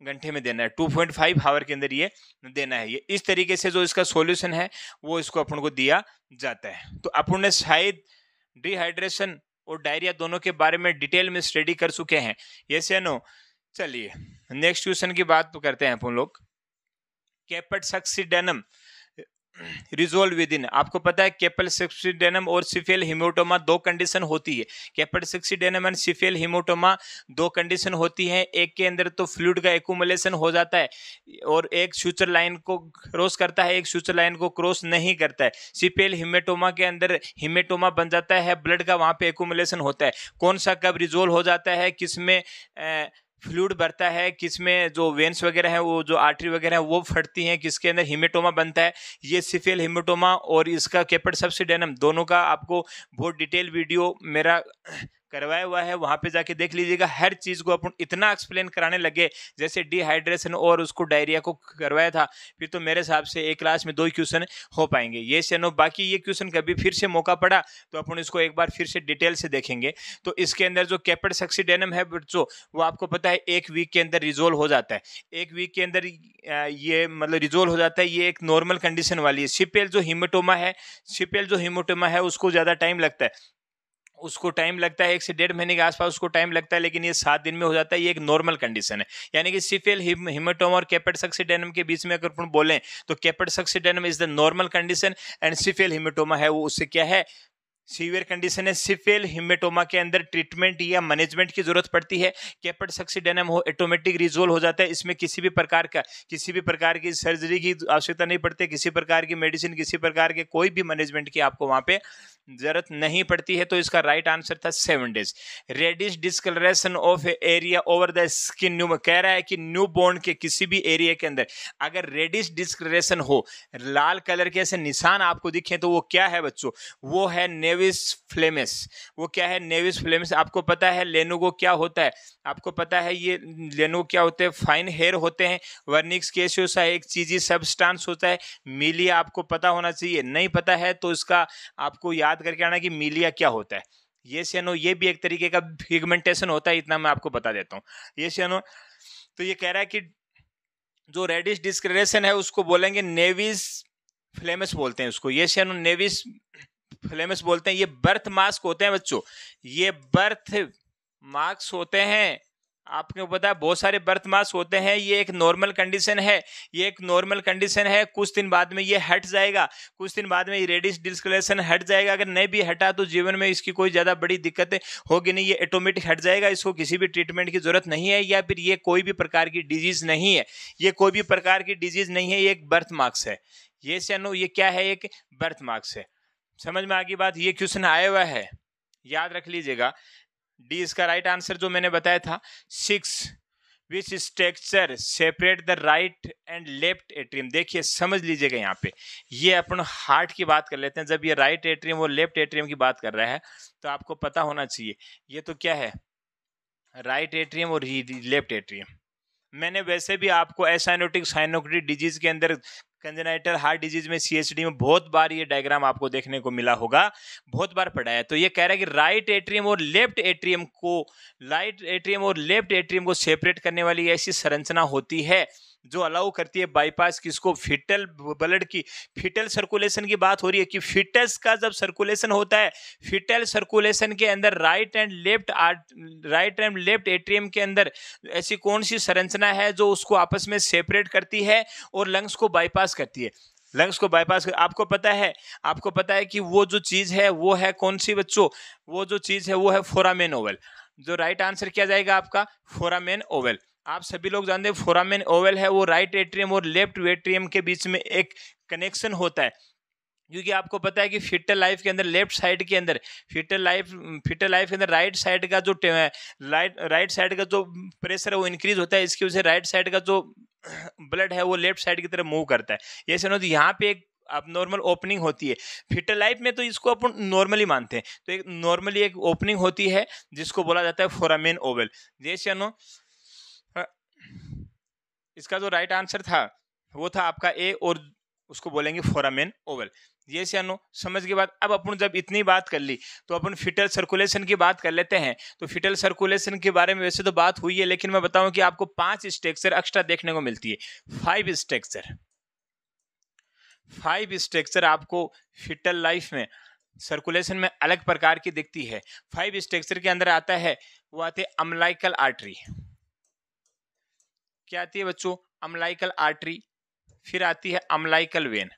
S1: घंटे में देना है टू पॉइंट फाइव आवर के अंदर ये देना है ये इस तरीके से जो इसका सोल्यूशन है वो इसको अपन को दिया जाता है तो अपन ने शायद डिहाइड्रेशन और डायरिया दोनों के बारे में डिटेल में स्टडी कर चुके हैं यस या नो चलिए नेक्स्ट क्वेश्चन की बात करते हैं अपन लोग कैपट सक्सीडेनम रिजोल्व विद इन आपको पता है केपल सिक्सिडेनम और सिफेल हिमोटोमा दो कंडीशन होती है केपल सिक्सिडेनम एंड सिफेल हिमोटोमा दो कंडीशन होती है एक के अंदर तो फ्लूड का एकुमुलेशन हो जाता है और एक सूचर लाइन को क्रॉस करता है एक सूचर लाइन को क्रॉस नहीं करता है सिफेल हिमेटोमा के अंदर हिमेटोमा बन जाता है ब्लड का वहाँ पे एकुमुलेशन होता है कौन सा कब रिजोल्व हो जाता है किसमें फ्लूड बढ़ता है किसमें जो वेंस वगैरह हैं वो जो आर्टरी वगैरह हैं वो फटती हैं किसके अंदर हिमेटोमा बनता है ये सिफेल हिमेटोमा और इसका कैपेट सब्सिडेनम दोनों का आपको बहुत डिटेल वीडियो मेरा करवाया हुआ है वहाँ पे जाके देख लीजिएगा हर चीज़ को अपन इतना एक्सप्लेन कराने लगे जैसे डिहाइड्रेशन और उसको डायरिया को करवाया था फिर तो मेरे हिसाब से एक क्लास में दो क्वेश्चन हो पाएंगे ये सेनो बाकी ये क्वेश्चन कभी फिर से मौका पड़ा तो अपन इसको एक बार फिर से डिटेल से देखेंगे तो इसके अंदर जो कैपेड सक्सीडेनम है बच्चों वो आपको पता है एक वीक के अंदर रिजोल्व हो जाता है एक वीक के अंदर ये मतलब रिजोल्व हो जाता है ये एक नॉर्मल कंडीशन वाली है सिपेल जो हिमोटोमा है सिपेल जो हिमोटोमा है उसको ज़्यादा टाइम लगता है उसको टाइम लगता है एक से डेढ़ महीने के आसपास उसको टाइम लगता है लेकिन ये सात दिन में हो जाता है ये एक नॉर्मल कंडीशन है यानी कि सीफेल हिमेटोम और कैपेट सक्सीडेनम के बीच में अगर अपन बोलें तो caput succedaneum is the normal condition and cephalhaematoma है वो उससे क्या है सीवियर कंडीशन है सिफेल हिमेटोमा के अंदर ट्रीटमेंट या मैनेजमेंट की जरूरत पड़ती है कैपट सक्सीडेनम हो ऑटोमेटिक रिजोल्व हो जाता है इसमें किसी भी प्रकार का किसी भी प्रकार की सर्जरी की आवश्यकता नहीं पड़ती किसी प्रकार की मेडिसिन किसी प्रकार के कोई भी मैनेजमेंट की आपको वहाँ पे जरूरत नहीं पड़ती है तो इसका राइट आंसर था seven days reddish discolouration of area over the skin new कह रहा है कि न्यू बोर्न के किसी भी एरिया के अंदर अगर रेडिश डिस्कलरेशन हो लाल कलर के ऐसे निशान आपको दिखे तो वो क्या है बच्चों वो है ने नेविस फ्लेमिस वो क्या है नेविस फ्लेमिस आपको पता है लेनोगो क्या होता है आपको पता है ये लेनोगो क्या होते हैं फाइन हेयर होते हैं वर्निक्स केसियोसा एक चीजी सबस्टांस होता है मीलिया आपको पता होना चाहिए नहीं पता है तो इसका आपको याद करके आना कि मीलिया क्या होता है ये सेनो ये भी एक तरीके का फिगमेंटेशन होता है इतना मैं आपको बता देता हूँ ये सेनो तो ये कह रहा है कि जो रेडिश डिस्क्रेशन है उसको बोलेंगे नेविस फ्लेमस बोलते हैं उसको ये सेनो नेविस फ्लेमिस बोलते हैं ये बर्थ मास्क होते हैं बच्चों ये बर्थ मार्क्स होते हैं आपको पता है बहुत सारे बर्थ मास्क होते हैं ये एक नॉर्मल कंडीशन है ये एक नॉर्मल कंडीशन है कुछ दिन बाद में ये हट जाएगा कुछ दिन बाद में ये रेडिस डिस्कलेशन हट जाएगा अगर नहीं भी हटा तो जीवन में इसकी कोई ज़्यादा बड़ी दिक्कत होगी नहीं ये ऑटोमेटिक हट जाएगा इसको किसी भी ट्रीटमेंट की ज़रूरत नहीं है या फिर ये कोई भी प्रकार की डिजीज़ नहीं है ये कोई भी प्रकार की डिजीज़ नहीं है ये एक बर्थ मार्क्स है ये से ये क्या है एक बर्थ मार्क्स है समझ में आ गई बात ये क्वेश्चन आया हुआ है याद रख लीजिएगा डी इसका राइट आंसर जो मैंने बताया था six which structure separate the right and left atrium देखिए समझ लीजिएगा यहाँ पे ये अपन हार्ट की बात कर लेते हैं जब ये राइट एट्रियम और लेफ्ट एट्रियम की बात कर रहा है तो आपको पता होना चाहिए ये तो क्या है राइट एट्रियम और लेफ्ट एट्रियम मैंने वैसे भी आपको एसाइनोटिक साइनोक्रिटिक डिजीज के अंदर कंजेनाइटल हार्ट डिजीज में सीएचडी में बहुत बार ये डायग्राम आपको देखने को मिला होगा बहुत बार पढ़ा है तो ये कह रहा है कि राइट एट्रियम और लेफ्ट एट्रियम को राइट एट्रियम और लेफ्ट एट्रियम को सेपरेट करने वाली ऐसी संरचना होती है जो अलाउ करती है बाईपास किसको फिटल ब्लड की फिटल सर्कुलेशन की बात हो रही है कि फिटस का जब सर्कुलेशन होता है फिटल सर्कुलेशन के अंदर right and left right and left atrium के अंदर ऐसी कौन सी संरचना है जो उसको आपस में सेपरेट करती है और लंग्स को बाईपास करती है लंग्स को बाईपास कर आपको पता है आपको पता है कि वो जो चीज़ है वो है कौन सी बच्चों वो जो चीज़ है वो है फोरामेन ओवल जो राइट आंसर किया जाएगा आपका फोरामेन ओवल आप सभी लोग जानते हैं फोरामेन ओवल है वो राइट एट्रियम और लेफ्ट वेट्रियम के बीच में एक कनेक्शन होता है क्योंकि आपको पता है कि फिटल लाइफ के अंदर लेफ्ट साइड के अंदर फिटल लाइफ फिटल लाइफ के अंदर राइट साइड का जो राइट राइट साइड का जो प्रेशर है वो इंक्रीज होता है इसकी वजह से राइट साइड का जो ब्लड है वो लेफ्ट साइड की तरफ मूव करता है ये तो यहाँ पे एक अब नॉर्मल ओपनिंग होती है फिटर लाइफ में तो इसको अपन नॉर्मली मानते हैं तो एक नॉर्मली एक ओपनिंग होती है जिसको बोला जाता है फोरामेन ओवल जैसे नो इसका जो राइट आंसर था वो था आपका ए और उसको बोलेंगे फोरामेन ओवल ये से अनु समझ के बाद अब अपन जब इतनी बात कर ली तो अपन फिटल सर्कुलेशन की बात कर लेते हैं तो फिटल सर्कुलेशन के बारे में वैसे तो बात हुई है लेकिन मैं बताऊं कि आपको पांच स्ट्रक्चर एक्स्ट्रा देखने को मिलती है फाइव स्ट्रक्चर फाइव स्ट्रक्चर आपको फिटल लाइफ में सर्कुलेशन में अलग प्रकार की दिखती है फाइव स्ट्रक्चर के अंदर आता है वो आते अमलाइकल आर्टरी क्या आती है बच्चों अमलाइकल आर्टरी फिर आती है अमलाइकल वेन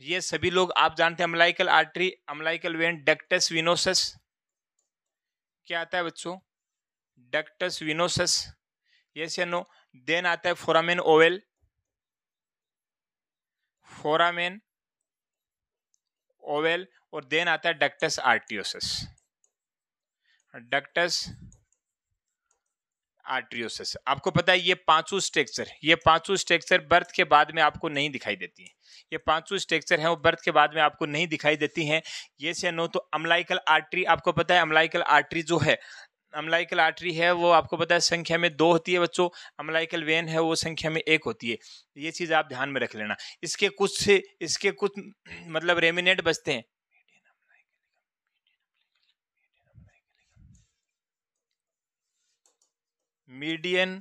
S1: ये सभी लोग आप जानते हैं umbilical artery umbilical vein ductus venosus क्या आता है बच्चों डक्टस विनोसस यस या नो देन आता है फोरामेन ओवेल फोरामेन ओवेल और देन आता है डक्टस आर्टियोसस डक्टस आर्ट्रियोसिस आपको पता है ये पांचों स्ट्रक्चर ये पांचों स्ट्रक्चर बर्थ के बाद में आपको नहीं दिखाई देती हैं ये पांचों स्ट्रक्चर हैं वो बर्थ के बाद में आपको नहीं दिखाई देती हैं ये से नो तो अम्लाइकल आर्ट्री आपको पता है अम्लाइकल आर्ट्री जो है अम्लाइकल आर्टरी है वो आपको पता है संख्या में दो होती है बच्चों अम्लाइकल वेन है वो संख्या में एक होती है ये चीज़ आप ध्यान में रख लेना इसके कुछ से इसके कुछ मतलब रेमिनेट बचते हैं मीडियन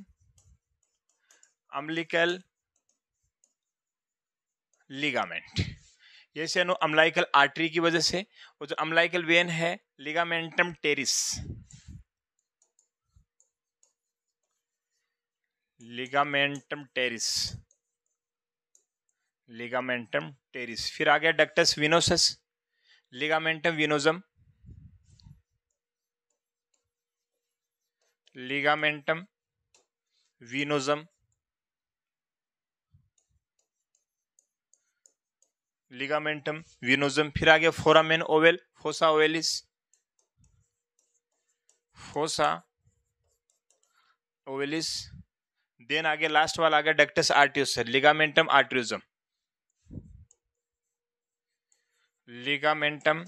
S1: अम्लिकल लिगामेंट ये से अम्लाइकल आर्टरी की वजह से और जो अम्लाइकल वेन है ligamentum teres ligamentum teres ligamentum teres फिर आ गया ductus venosus ligamentum venosum ligamentum venosum ligamentum venosum फिर आगे foramen ovale fossa ovalis fossa ovalis then आगे लास्ट वाला आगे ductus arteriosus ligamentum arteriosum ligamentum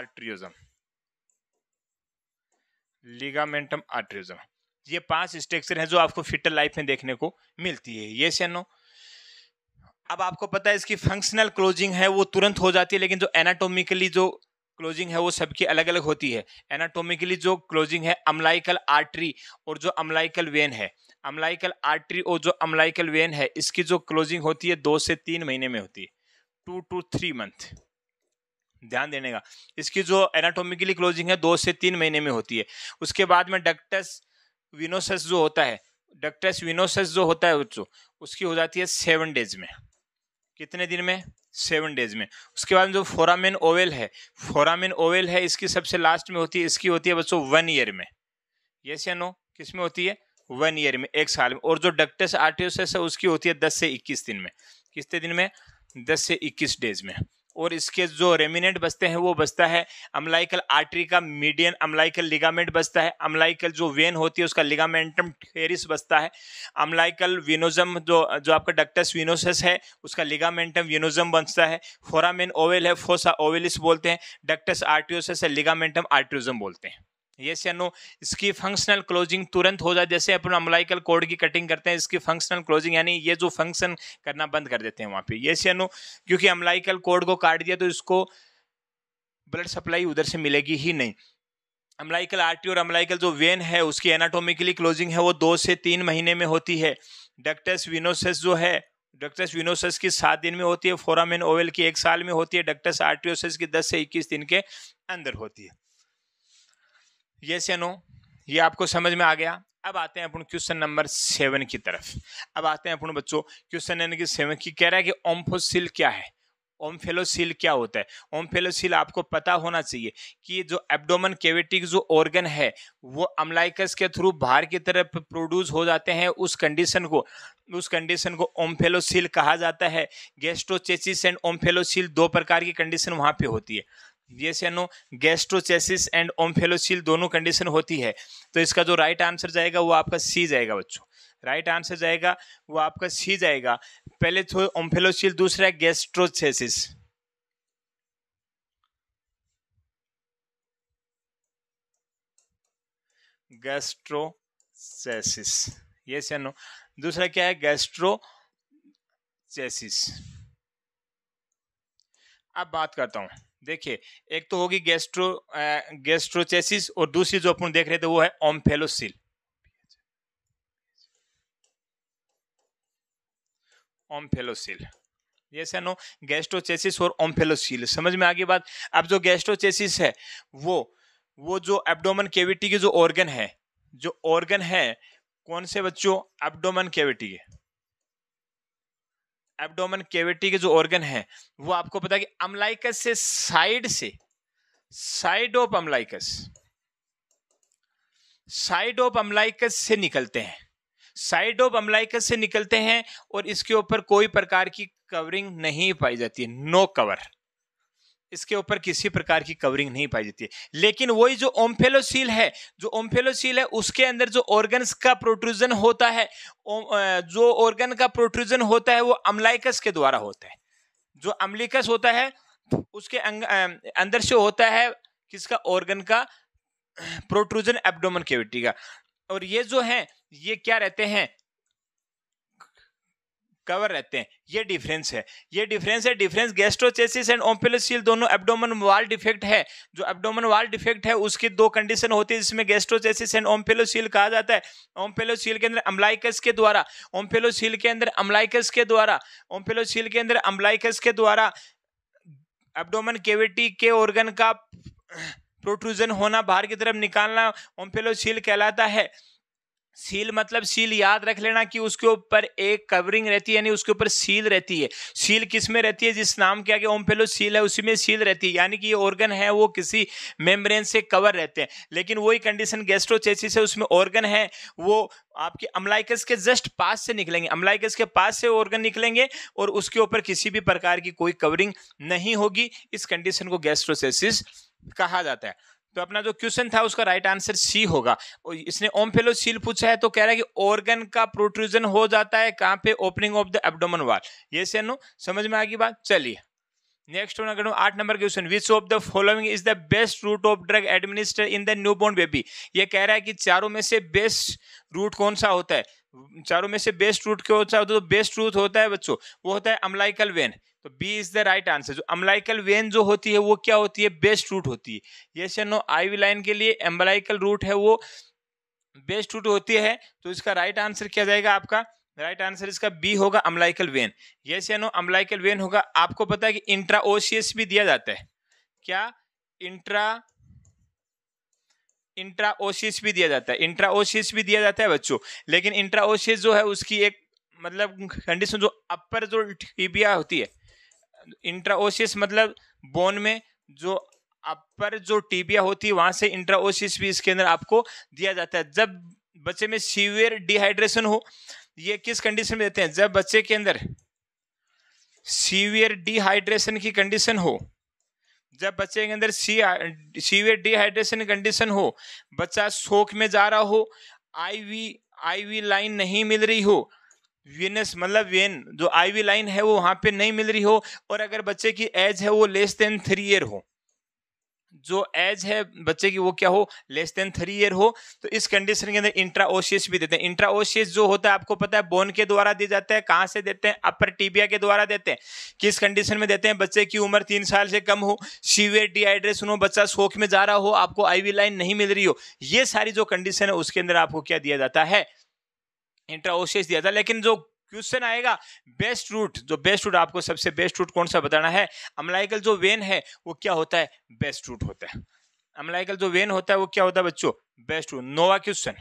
S1: arteriosum ligamentum arteriosum ये पांच स्ट्रक्चर हैं जो आपको फिटर लाइफ में देखने को मिलती है ये से नो अब आपको पता है इसकी फंक्शनल क्लोजिंग है वो तुरंत हो जाती है लेकिन जो एनाटोमिकली जो क्लोजिंग है वो सबकी अलग अलग होती है एनाटोमिकली जो क्लोजिंग है अम्लाइकल आर्टरी और जो अम्लाइकल वेन है अम्लाइकल आर्टरी और जो अम्लाइकल वेन है इसकी जो क्लोजिंग होती है दो से तीन महीने में होती है टू टू थ्री मंथ ध्यान देने का इसकी जो एनाटोमिकली क्लोजिंग है दो से तीन महीने में होती है उसके बाद में डक्टस विनोसस जो होता है डक्टस विनोसस जो होता है बच्चों उसकी हो जाती है सेवन डेज में कितने दिन में सेवन डेज में उसके बाद जो फोरामिन ओवेल है फोरामिन ओवेल है इसकी सबसे लास्ट में होती है इसकी होती है बच्चों वन ईयर में ये या नो किस में होती है वन ईयर में एक साल में और जो डक्टस आर्टियोसेस है उसकी होती है दस से इक्कीस दिन में कितने दिन में दस से इक्कीस डेज में और इसके जो रेमिनेंट बचते हैं वो बचता है अमलाइकल आर्टरी का मीडियन अमलाइकल लिगामेंट बचता है अमलाइकल जो वेन होती है उसका लिगामेंटम फेरिस बचता है अमलाइकल विनोजम जो जो आपका डक्टस विनोसस है उसका लिगामेंटम विनोजम बचता है फोरामेन ओवेल है फोसा ओवेलिस बोलते हैं डक्टस आर्टियोसस है लिगामेंटम आर्टियोजम बोलते हैं ये या नो इसकी फंक्शनल क्लोजिंग तुरंत हो जाए जैसे अपन अमलाइकल कोड की कटिंग करते हैं इसकी फंक्शनल क्लोजिंग यानी ये जो फंक्शन करना बंद कर देते हैं वहाँ पे ये या नो क्योंकि अमलाइकल कोड को काट दिया तो इसको ब्लड सप्लाई उधर से मिलेगी ही नहीं अमलाइकल आरटी और अमलाइकल जो वेन है उसकी एनाटोमिकली क्लोजिंग है वो दो से तीन महीने में होती है डक्टस विनोसस जो है डक्टस विनोसस की सात दिन में होती है फोरामेन ओवेल की एक साल में होती है डक्टस आर्टियोसस की दस से इक्कीस दिन के अंदर होती है यस या नो ये आपको समझ में आ गया अब आते हैं अपन क्वेश्चन नंबर सेवन की तरफ अब आते हैं अपन बच्चों क्वेश्चन यानी कि सेवन की कह रहा है कि ओम्फोसिल क्या है ओमफेलोसील क्या होता है ओमफेलोसील आपको पता होना चाहिए कि जो एब्डोमन केविटिक जो ऑर्गन है वो अम्लाइकस के थ्रू बाहर की तरफ प्रोड्यूस हो जाते हैं उस कंडीशन को उस कंडीशन को ओमफेलोसील कहा जाता है गेस्ट्रोचेसिस एंड ओमफेलोसील दो प्रकार की कंडीशन वहाँ पे होती है यस या नो गैस्ट्रोचेसिस एंड ओम्फेलोसील दोनों कंडीशन होती है तो इसका जो राइट आंसर जाएगा वो आपका सी जाएगा बच्चों राइट आंसर जाएगा वो आपका सी जाएगा पहले तो ओम्फेलोसील दूसरा है गैस्ट्रोचेसिस गैस्ट्रोसेसिस यस या नो दूसरा क्या है गैस्ट्रोसेसिस अब बात करता हूं देखिए एक तो होगी गैस्ट्रो गैस्ट्रोचेसिस और दूसरी जो अपन देख रहे थे वो है ओम्फेलोसिल ओम्फेलोसिल यस नो गैस्ट्रोचेसिस और ओम्फेलोसिल समझ में आगे बात अब जो गैस्ट्रोचेसिस है वो वो जो एब्डोमन केविटी के जो ऑर्गन है जो ऑर्गन है कौन से बच्चों एब्डोमन केविटी के एब्डोमन केविटी के जो ऑर्गन है वो आपको पता कि अम्लाइकस से साइड से side of umbilicus side of umbilicus से निकलते हैं साइड ऑफ अम्लाइकस से निकलते हैं और इसके ऊपर कोई प्रकार की कवरिंग नहीं पाई जाती है नो कवर इसके ऊपर किसी प्रकार की कवरिंग नहीं पाई जाती है लेकिन वही जो ओम्फेलोसील है जो ओम्फेलोसील है उसके अंदर जो ऑर्गन्स का प्रोट्रूजन होता है जो ऑर्गन का प्रोट्रूजन होता है वो अम्लाइकस के द्वारा होता है जो अम्लिकस होता है तो उसके अंदर से होता है किसका ऑर्गन का प्रोट्रूजन एब्डोमन केविटी का और ये जो है ये क्या रहते हैं कवर रहते हैं ये डिफरेंस है ये डिफरेंस है डिफरेंस गैस्ट्रोचेसिस एंड ओम्पेलोसील दोनों एब्डोमन वाल डिफेक्ट है जो एब्डोमन वाल डिफेक्ट है उसकी दो कंडीशन होती है जिसमें गैस्ट्रोचेसिस एंड ओम्पेलोसील कहा जाता है ओम्पेलोसील के अंदर अम्लाइकस के द्वारा ओम्पेलोसील के अंदर अम्लाइकस के द्वारा ओम्पेलोसील के अंदर अम्लाइकस के द्वारा एब्डोमन केविटी के ऑर्गन का प्रोट्रूजन होना बाहर की तरफ निकालना ओम्पेलोसील कहलाता है सील मतलब सील याद रख लेना कि उसके ऊपर एक कवरिंग रहती है यानी उसके ऊपर सील रहती है सील किस में रहती है जिस नाम के आगे ओम फेलो सील है उसी में सील रहती है यानी कि ये ऑर्गन है वो किसी मेम्ब्रेन से कवर रहते हैं लेकिन वही कंडीशन गैस्ट्रोचेसिस है उसमें ऑर्गन है वो आपके अमलाइकस के जस्ट पास से निकलेंगे अमलाइकस के पास से ऑर्गन निकलेंगे और उसके ऊपर किसी भी प्रकार की कोई कवरिंग नहीं होगी इस कंडीशन को गेस्ट्रोसेसिस कहा जाता है तो अपना जो क्वेश्चन था उसका राइट आंसर सी होगा और इसने ओम फेलो सील पूछा है तो कह रहा है कि ऑर्गन का प्रोट्रूजन हो जाता है कहाँ पे ओपनिंग ऑफ द एबडोम वाल ये से नो समझ में आ गई बात चलिए नेक्स्ट होना आठ number question which of the following is the best route of drug administer in the new baby ये कह रहा है कि चारों में से बेस्ट रूट कौन सा होता है चारों में से बेस्ट रूट क्या होता है तो बेस्ट रूट होता है बच्चों वो होता है अमलाइकल वेन तो B is the right answer जो अमलाइकल वेन जो होती है वो क्या होती है बेस्ट रूट होती है ये या नो आई लाइन के लिए एम्बलाइकल रूट है वो बेस्ट रूट होती है तो इसका राइट right आंसर क्या जाएगा आपका राइट right आंसर इसका बी होगा अम्लाइकल वेन यस या नो अम्लाइकल वेन होगा आपको पता है कि इंट्राओशियस भी दिया जाता है क्या इंट्रा इंट्राओसिस भी दिया जाता है इंट्राओसिस भी दिया जाता है बच्चों लेकिन इंट्राओसिस जो है उसकी एक मतलब कंडीशन जो अपर जो टिबिया होती है इंट्राओसिस मतलब बोन में जो अपर जो टीबिया होती है वहां से इंट्राओसिस भी इसके अंदर आपको दिया जाता है जब बच्चे में सीवियर डिहाइड्रेशन हो ये किस कंडीशन में देते हैं जब बच्चे के अंदर सीवियर डिहाइड्रेशन की कंडीशन हो जब बच्चे के अंदर सी सीवियर डिहाइड्रेशन कंडीशन हो बच्चा सोख में जा रहा हो आईवी आईवी लाइन नहीं मिल रही हो वीनस मतलब वेन जो आईवी लाइन है वो वहाँ पे नहीं मिल रही हो और अगर बच्चे की एज है वो लेस देन थ्री ईयर हो जो एज है बच्चे की वो क्या हो लेस देन थ्री ईयर हो तो इस कंडीशन के अंदर इंट्राओशियस भी देते हैं इंट्राओशियस जो होता है आपको पता है बोन के द्वारा दिया जाता है कहाँ से देते हैं अपर टीबिया के द्वारा देते हैं किस कंडीशन में देते हैं बच्चे की उम्र तीन साल से कम हो सीवियर डिहाइड्रेशन हो बच्चा सोख में जा रहा हो आपको आईवी लाइन नहीं मिल रही हो ये सारी जो कंडीशन है उसके अंदर आपको क्या दिया जाता है इंट्राओशियस दिया था लेकिन जो क्वेश्चन आएगा बेस्ट रूट जो बेस्ट रूट आपको सबसे बेस्ट रूट कौन सा बताना है अमलाइकल जो वेन है वो क्या होता है बेस्ट रूट होता है अमलाइकल जो वेन होता है वो क्या होता है बच्चों बेस्ट रूट नोवा question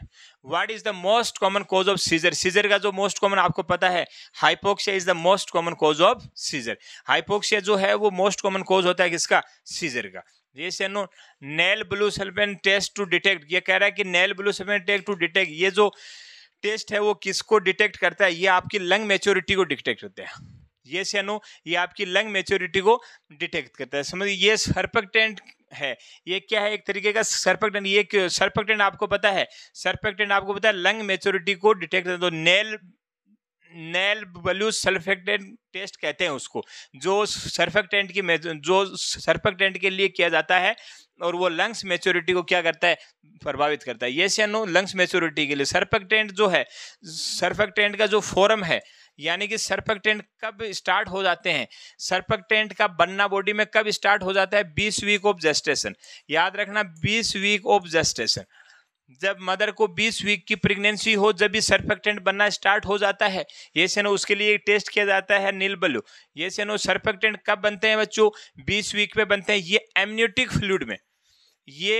S1: what is the most common cause of seizure seizure का जो मोस्ट कॉमन आपको पता है hypoxia is the most common cause of seizure hypoxia जो है वो मोस्ट कॉमन कॉज होता है किसका सीजर का ये no Nile blue sulphate test to detect ये कह रहा है कि Nile blue sulphate test to detect ये जो टेस्ट है वो किसको डिटेक्ट करता है ये आपकी लंग मेच्योरिटी को डिटेक्ट करता है ये या नो ये आपकी लंग मेच्योरिटी को डिटेक्ट करता है समझ ये सरपेक्टेंट है ये क्या है एक तरीके का सर्पकटेंट ये सरपेक्टेंट आपको पता है सर्पकटेंट आपको पता है लंग मेच्योरिटी को डिटेक्ट करता है तो Nile Nile blue surfactant test कहते हैं उसको जो सर्फेक्टेंट की जो सर्फेक्टेंट के लिए किया जाता है और वो लंग्स मेच्योरिटी को क्या करता है प्रभावित करता है ये या नो लंग्स मेच्योरिटी के लिए सर्फेक्टेंट जो है सर्फेक्टेंट का जो फॉरम है यानी कि सर्फेक्टेंट कब स्टार्ट हो जाते हैं सर्फेक्टेंट का बनना बॉडी में कब स्टार्ट हो जाता है बीस वीक ऑफ जेस्टेशन याद रखना बीस वीक ऑफ जेस्टेशन जब मदर को 20 वीक की प्रेगनेंसी हो जब भी सर्फेक्टेंट बनना स्टार्ट हो जाता है ये से नो उसके लिए एक टेस्ट किया जाता है नील बलू ये नो सर्फेक्टेंट कब बनते हैं बच्चों 20 वीक में बनते हैं ये एम्यूटिक फ्लूड में ये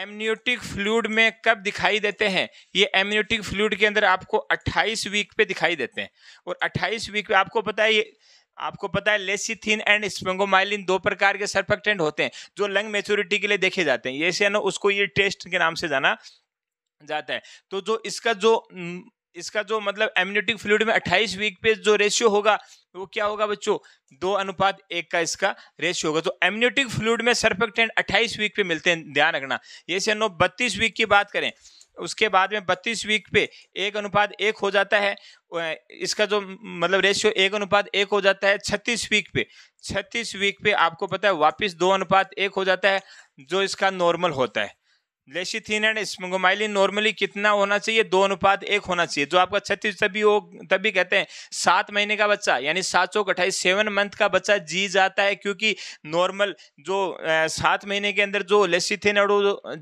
S1: एम्यूटिक फ्लूड में कब दिखाई देते हैं ये एम्यूटिक फ्लूड के अंदर आपको 28 वीक पे दिखाई देते हैं और 28 वीक पे आपको पता है ये आपको पता है लेसिथिन एंड स्पेंगोमाइलिन दो प्रकार के सर्फेक्टेंट होते हैं जो लंग मेच्योरिटी के लिए देखे जाते हैं ये से ना उसको ये टेस्ट के नाम से जाना जाता है तो जो इसका जो इसका जो मतलब एम्यूनिटिक फ्लूड में 28 वीक पे जो रेशियो होगा वो क्या होगा बच्चों दो अनुपात एक का इसका रेशियो होगा तो एम्यूनिटिक फ्लूड में सर्फेक्टेंट 28 वीक पे मिलते हैं ध्यान रखना ये हम नो बत्तीस वीक की बात करें उसके बाद में बत्तीस वीक पे एक अनुपात एक हो जाता है इसका जो मतलब रेशियो एक अनुपात एक हो जाता है छत्तीस वीक पे छत्तीस वीक पे आपको पता है वापस दो अनुपात एक हो जाता है जो इसका नॉर्मल होता है लेसिथीन एंड नॉर्मली कितना होना चाहिए दो अनुपात एक होना चाहिए जो आपका छत्तीस तभी हो तभी कहते हैं सात महीने का बच्चा यानी सात सौ अट्ठाईस सेवन मंथ का बच्चा जी जाता है क्योंकि नॉर्मल जो सात महीने के अंदर जो लेसिथीन और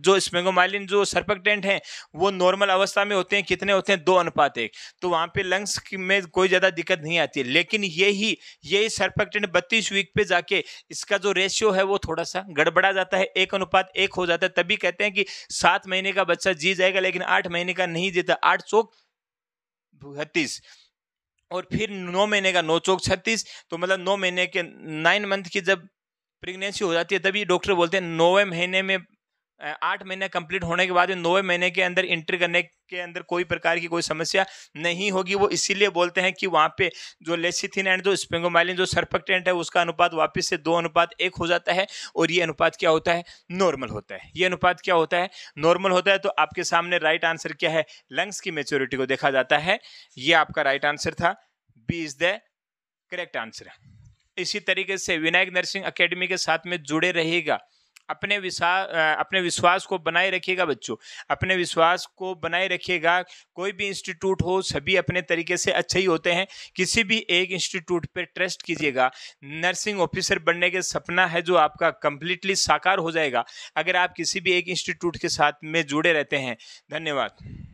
S1: जो स्मेगोमाइलिन जो सर्पकटेंट हैं वो नॉर्मल अवस्था में होते हैं कितने होते हैं दो अनुपात एक तो वहाँ पर लंग्स में कोई ज़्यादा दिक्कत नहीं आती है लेकिन यही यही सर्पकटेंट बत्तीस वीक पर जाके इसका जो रेशियो है वो थोड़ा सा गड़बड़ा जाता है एक अनुपात एक हो जाता है तभी कहते हैं कि सात महीने का बच्चा जी जाएगा लेकिन आठ महीने का नहीं जीता आठ चौक बत्तीस और फिर नौ महीने का नौ चौक छत्तीस तो मतलब नौ महीने के नाइन मंथ की जब प्रेगनेंसी हो जाती है तभी डॉक्टर बोलते हैं नौवे महीने में आठ महीने कंप्लीट होने के बाद नौवे महीने के अंदर इंटर करने के अंदर कोई प्रकार की कोई समस्या नहीं होगी वो इसीलिए बोलते हैं कि वहाँ पे जो लेसिथिन एंड जो स्पेंगोमाइलिन जो सर्फेक्टेंट है उसका अनुपात वापस से दो अनुपात एक हो जाता है और ये अनुपात क्या होता है नॉर्मल होता है ये अनुपात क्या होता है नॉर्मल होता है तो आपके सामने राइट आंसर क्या है लंग्स की मेच्योरिटी को देखा जाता है ये आपका राइट आंसर था B is the correct answer इसी तरीके से विनायक नर्सिंग अकेडमी के साथ में जुड़े रहेगा अपने विश्वास अपने विश्वास को बनाए रखिएगा बच्चों अपने विश्वास को बनाए रखिएगा कोई भी इंस्टीट्यूट हो सभी अपने तरीके से अच्छे ही होते हैं किसी भी एक इंस्टीट्यूट पर ट्रस्ट कीजिएगा नर्सिंग ऑफिसर बनने के सपना है जो आपका कंप्लीटली साकार हो जाएगा अगर आप किसी भी एक इंस्टीट्यूट के साथ में जुड़े रहते हैं धन्यवाद